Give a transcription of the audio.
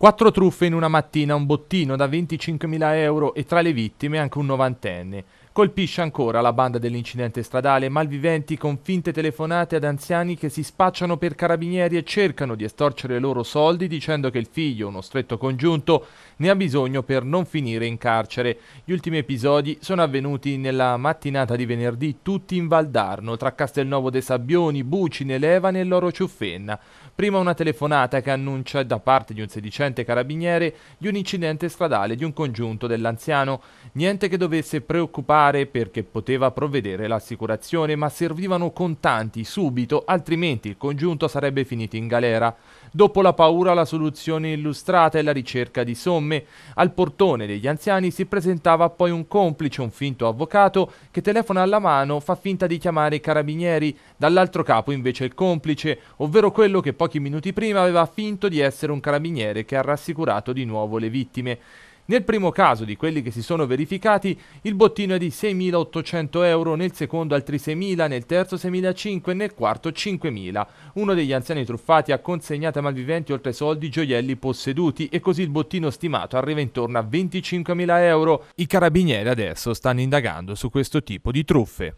Quattro truffe in una mattina, un bottino da 25.000 euro e tra le vittime anche un novantenne. Colpisce ancora la banda dell'incidente stradale, malviventi con finte telefonate ad anziani che si spacciano per carabinieri e cercano di estorcere loro soldi dicendo che il figlio, uno stretto congiunto, ne ha bisogno per non finire in carcere. Gli ultimi episodi sono avvenuti nella mattinata di venerdì tutti in Valdarno, tra Castelnuovo de Sabbioni, Bucine, Levane e Loro Ciuffenna. Prima una telefonata che annuncia da parte di un sedicente carabiniere di un incidente stradale di un congiunto dell'anziano. Niente che dovesse preoccupare lavorare perché poteva provvedere l'assicurazione, ma servivano contanti subito, altrimenti il congiunto sarebbe finito in galera. Dopo la paura, la soluzione illustrata e la ricerca di somme. Al portone degli anziani si presentava poi un complice, un finto avvocato, che telefona alla mano, fa finta di chiamare i carabinieri, dall'altro capo invece il complice, ovvero quello che pochi minuti prima aveva finto di essere un carabiniere che ha rassicurato di nuovo le vittime. Nel primo caso di quelli che si sono verificati, il bottino è di 6.800 euro, nel secondo altri 6.000, nel terzo 6.500 e nel quarto 5.000. Uno degli anziani truffati ha consegnato ai malviventi oltre soldi gioielli posseduti e così il bottino stimato arriva intorno a 25.000 euro. I carabinieri adesso stanno indagando su questo tipo di truffe.